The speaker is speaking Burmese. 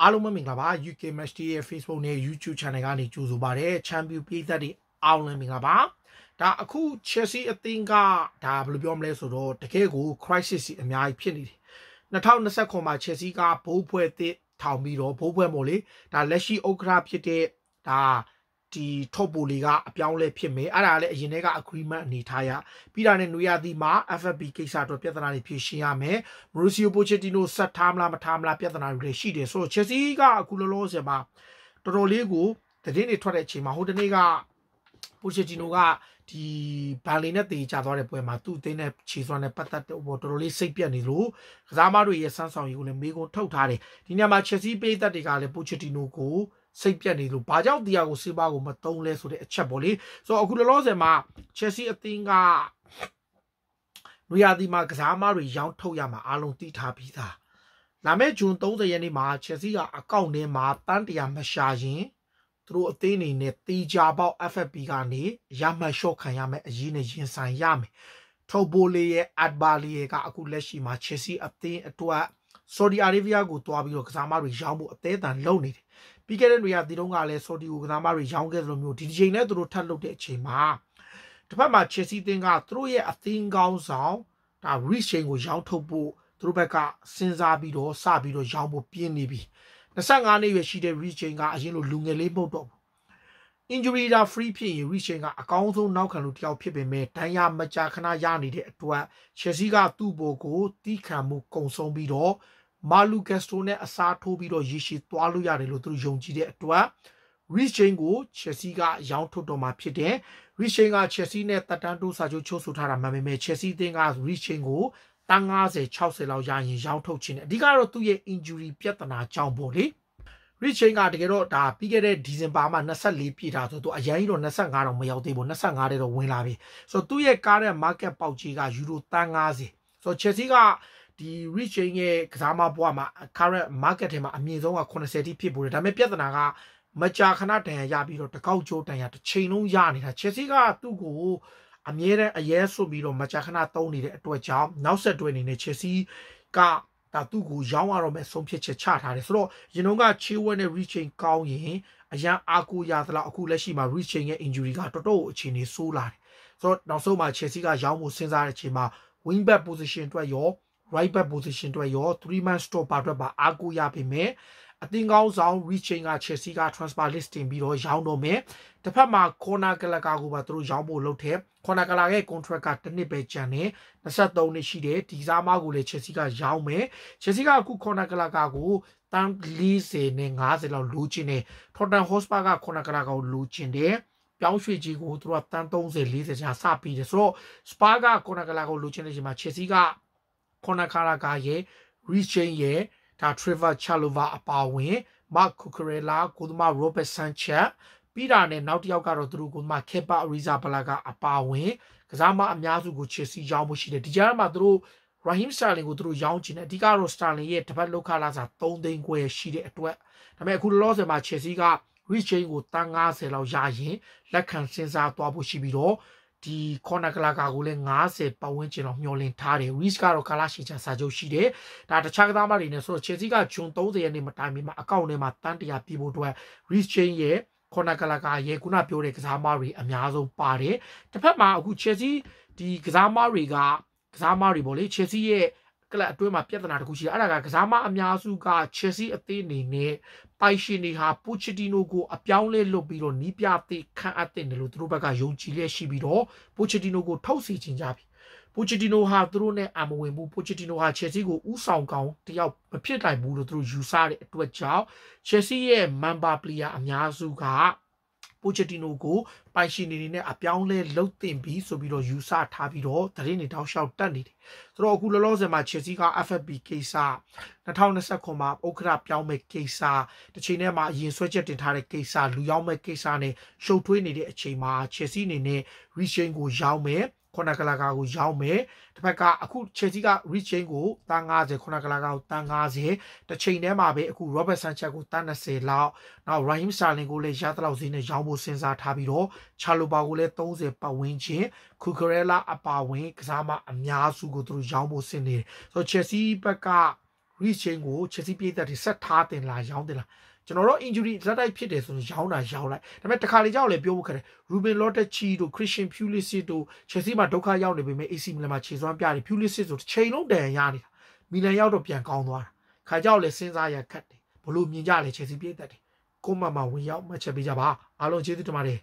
အားလုံးပဲမင်္ဂလာပါ UK Match Day ရဲ့ Facebook နဲ့ YouTube Channel ကနေကြိုဆိုပါရစေ။ Champion ပြည်သက်တွေအားလုံးမင်္ဂလာပါ။ဒါအခု Chelsea အသင်းကဒါဘယ်လိုပြောမလဲဆိုတော့တကယ်ကို crisis ကြီးအများကြီးဖြစ်နေတယ်။2029မှာ Chelsea ကဘိုးဘွဲ့သစ်ထောင်ပြီးတော့ဘိုးဘွဲ့မို့လေဒါလက်ရှိဥက္ကဋ္ဌဖြစ်တဲ့ဒါဒီထုတ်ပိုလေကအပြောင်းလဲဖြစ်မယ်အဲ့ဒါလည်းအရင်တည်းက agreement အနေထားရပြီးတာနဲ့နွေရာသီမှာ FFP ကိစ္စတော့ပြဿနာတွေဖြေရှင်းရမယ် Mauricio Pochettino ဆက်ထားမလားမထားမလားပြဿနာတွေရှိတယ်ဆိုတော့ Chelsea ကအခုလောလောဆယ်မှာတော်တော်လေးကိုသတင်းတွေထွက်တဲ့အချိန်မှာဟိုတနေ့က Pochettino ကဒီဘာလီနဲ့တေချသွားတဲ့ပွဲမှာသူ့အသင်းနဲ့ခြေစွမ်းနဲ့ပတ်သက်တဲ့ဘောတော်တော်လေးစိတ်ပြက်နေလို့ကစားမတွေရဲ့စမ်းဆောင်ရေးကိုလည်းမေးခွန်းထုတ်ထားတယ်ဒီညမှာ Chelsea ပြည်သက်တွေကလည်း Pochettino ကိုစိတ်ပြက်နေလို့ဘာကြောင့်တရားကိုစေးပါကိုမတုံးလဲဆိုတဲ့အချက်ပေါ့လေဆိုတော့အခုလောလောဆယ်မှာ Chelsea အသင်းကနွေရာသီမှာကစားမတွေရောင်းထုတ်ရမှာအလုံးတိထားပြီးသားလာမယ့်ဂျွန်30ရက်နေ့မှာ Chelsea ကအကောင့်ထဲမှာပန်းတရားမရှာရင်သူတို့အသင်းအနေနဲ့တီကြပေါက် FFP ကနေရမှတ်လျှော့ခံရမယ်အရေးနဲ့ရင်ဆိုင်ရမယ်ထိုဘိုလီရဲ့အတ်ဘာလီရဲ့ကအခုလက်ရှိမှာ Chelsea အသင်းအတွက် Saudi Arabia ကိုတွားပြီးတော့ကစားမတွေရောင်းဖို့အသေးအံလုပ်နေတယ်ပြီးခဲ့တဲ့နေရာဒီတုန်းကလည်းဆော်ဒီကိုကစားမတွေရောင်းခဲ့သလိုမျိုးဒီဒီချိန်နဲ့သူတို့ထပ်လုပ်တဲ့အချိန်မှာတစ်ဖက်မှာ Chelsea တင်းကသူတို့ရဲ့အသင်းကောင်းဆောင်ဒါ Rich Chain ကိုရောင်းထုတ်ဖို့သူတို့ဘက်ကစဉ်းစားပြီးတော့စပြီးတော့ရောင်းဖို့ပြင်နေပြီ25နှစ်ရွယ်ရှိတဲ့ Rich Chain ကအရင်လိုလူငယ်လေးမဟုတ်တော့ဘူး injury ဒါ free ဖြစ်ရင် Rich Chain ကအကောင်းဆုံးနောက်ခံလူတစ်ယောက်ဖြစ်ပေမဲ့ဒဏ်ရာမကြာခဏရနေတဲ့အတွက် Chelsea ကသူ့ဘောကိုတီးခံမှုကုံဆုံးပြီးတော့မာလူကက်စတိုနဲ့အစားထိုးပြီးတော့ရရှိသွားလို့ရတယ်လို့သူတို့ယုံကြည်တဲ့အတွက် Rich Chain ကို Chelsea ကရောင်းထုတ်တော်မှာဖြစ်တယ်။ Rich Chain က Chelsea နဲ့တပ်တန်းတိုးစာချုပ်ချုပ်ဆိုထားတာမှန်ပေမဲ့ Chelsea အသင်းက Rich Chain ကိုတန်း90 60လောက်ရရင်ရောင်းထုတ်ခြင်းအဓိကတော့သူ့ရဲ့ injury ပြဿနာကြောင့်ပေါ့လေ။ Rich Chain ကတကယ်တော့ဒါပြီးခဲ့တဲ့ဒီဇင်ဘာမှာ24ပြည်တာဆိုတော့အရင်ကြီးတော့25တော့မရောက်သေးဘူး25တဲ့တော့ဝင်လာပြီ။ဆိုတော့သူ့ရဲ့ကားတဲ့ market ပေါက်ကြီးကယူရိုတန်း90ဆိုတော့ Chelsea ကဒီ reaching ရဲ့ကစားမဘွားမှာ current market ထဲမှာအမြင့်ဆုံးက80တိဖြစ်ပေါ်တယ်ဒါပေမဲ့ပြဿနာကမကြာခဏတန်ရရပြီးတော့တကောက်ချိုးတန်ရတစ်ချိန်လုံးရနေတာ Chelsea ကသူ့ကိုအမြဲတမ်းအရဲဆွပြီးတော့မကြာခဏတုံးနေတဲ့အတွက်ကြောင့်နောက်ဆက်တွဲအနေနဲ့ Chelsea ကဒါသူ့ကိုရောင်းရတော့မယ်ဆုံးဖြတ်ချက်ချထားတယ်ဆိုတော့ရင်တော့က Chilwell နဲ့ reaching ကောင်းရင်အရန်အာကိုရသလောက်အခုလက်ရှိမှာ reaching ရဲ့ injury ကတော်တော်အခြေအနေဆိုးလာတယ်ဆိုတော့နောက်ဆုံးမှာ Chelsea ကရောင်းဖို့စဉ်းစားတဲ့အချိန်မှာ wing back position အတွက်ရော right back position တွေရော3 man stopper တွေပါအားကိုးရပေမဲ့အသင်းကောင်းဆောင် reaching က Chelsea က transfer list တင်ပြီးတော့ရောင်းတော့မယ်တစ်ဖက်မှာ corner Gallagher ကိုပါသူတို့ရောင်းဖို့လုပ်တယ် corner Gallagher ရဲ့ contract ကတစ်နှစ်ပဲကျန်တယ်23နှစ်ရှိတယ်ဒီစားမကိုလည်း Chelsea ကရောင်းမယ် Chelsea ကအခု corner Gallagher ကိုတန်း40နဲ့50လောက်လိုချင်တယ် Tottenham Hotspur က corner Gallagher ကိုလိုချင်တယ်ပြောင်းရွှေ့ကြီးကိုသူတို့ကတန်း30 40ချာစပြီးတယ်ဆိုတော့ Spa က corner Gallagher ကိုလိုချင်တဲ့အချိန်မှာ Chelsea က Konakaraka ရဲ့ Reece James ရဲ့ဒါ Trevor Chalova အပါအဝင် Mark Cucurella ကိုသမား Robert Sanchez ပြီးတာနဲ့နောက်တစ်ယောက်ကတော့သူတို့ကိုသမား Kepa Arrizabalaga အပါအဝင်ကစားမအများစုကို Chelsea ရောင်းဖို့ရှိတယ်ဒီကြားမှာသူတို့ Raheem Sterling ကိုသူတို့ရောင်းချင်တယ်အဓိကတော့ Sterling ရဲ့တပတ်လောက်ခလာစာ3သိန်းခွဲရှိတဲ့အတွက်ဒါပေမဲ့အခုလောလောဆယ်မှာ Chelsea က Reece James ကိုတန်း90လောက်ရရင်လက်ခံစဉ်းစားသွားဖို့ရှိပြီးတော့ဒီခေါနာကလာကာကိုလည်း90ပတ်ဝန်းကျင်လောက်မျှော်လင့်ထားတယ် risk ကတော့ကာလာရှီချန်စာချုပ်ရှိတယ်ဒါတခြားကစားမတွေနဲ့ဆိုတော့ Chelsea ကဂျွန်30ရက်နေ့မတိုင်မီမှာအကောင့်ထဲမှာတန်းတရာပြဖို့အတွက် risk chain ရဲ့ခေါနာကလာကာရဲ့ခုနပြောတဲ့ကစားမတွေအများဆုံးပါတယ်တစ်ဖက်မှာအခု Chelsea ဒီကစားမတွေကကစားမတွေပေါ့လေ Chelsea ရဲ့လပ်အတွင်းမှာပြဿနာတစ်ခုရှိတယ်အဲ့ဒါကကစားမအများစုက Chelsea အသင်းအနေနဲ့ပိုင်ရှင်တွေဟာ Pochettino ကိုအပြောင်းလဲလုပ်ပြီးတော့နီးပြသေးခန့်အပ်တဲ့တယ်လို့သူတို့ဘက်ကယုံကြည်လျက်ရှိပြီးတော့ Pochettino ကိုထုတ်စီခြင်းကြပြီပိုချီတီနိုဟာသူတို့နဲ့အမဝင်ဘူးပိုချီတီနိုဟာချယ်ဆီကိုဥဆောင်ကောင်းတယောက်မဖြစ်နိုင်ဘူးလို့သူတို့ယူဆတဲ့အတွက်ကြောင့်ချယ်ဆီရဲ့မန်ပါပလီယာအများစုကပိုချက်တီနိုကိုပိုင်ရှင်နေနေနဲ့အပြောင်းလဲလှုပ်တင်ပြီးဆိုပြီးတော့ယူဆထားပြီးတော့သတင်းတွေတောက်လျှောက်တက်နေတယ်ဆိုတော့အခုလောလောဆယ်မှာချက်စီက FFB ကိစ္စ2029မှာဥက္ကရာပြောင်းမဲ့ကိစ္စတစ်ချိန်ထဲမှာအရင်ဆွဲချက်တင်ထားတဲ့ကိစ္စလူရောက်မဲ့ကိစ္စနဲ့ရှုပ်ထွေးနေတဲ့အချိန်မှာချက်စီနေနဲ့ reaching ကိုရောက်မဲ့ခုနကလာကာကိုရောင်းမယ်တစ်ဖက်ကအခု Chelsea က Rich James ကိုတန်း90ခုနကလာကာကိုတန်း90တစ်ချိန်တည်းမှာပဲအခု Robert Sanchez ကိုတန်း20လောက်နောက် Raheem Sterling ကိုလည်းရသလောက်ဈေးနဲ့ရောင်းဖို့စဉ်းစားထားပြီးတော့ Chalobah ကိုလည်း30ပတ်ဝန်းကျင် Cucurella အပါဝင်ကစားမအများစုကိုသူတို့ရောင်းဖို့စဉ်းနေတယ်ဆိုတော့ Chelsea ဘက်က reach chain ကို Chelsea ပြည်သက်တွေဆက်ထားတင်လားရောင်းတင်လားကျွန်တော်တို့ injury လက်တိုက်ဖြစ်တယ်ဆိုရင်ရောင်းတာရောင်းလိုက်ဒါပေမဲ့တခါလေကြောက်လည်းပြောဖို့ခက်တယ် Ruben Loftus-Cheek တို့ Christian Pulisic တို့ Chelsea မှာဒုက္ခရောက်နေပေမဲ့ AC Milan မှာခြေစွမ်းပြတယ် Pulisic ဆိုတစ်ချိန်လုံးတန်ရနေတာ Milan ရောက်တော့ပြန်ကောင်းသွားတာခါကြောက်လည်းစဉ်းစားရခက်တယ်ဘလို့မြင်ကြလဲ Chelsea ပြည်သက်တွေကိုမမဝင်ရောက်မှတ်ချက်ပေးကြပါအားလုံးကျေးဇူးတင်ပါတယ်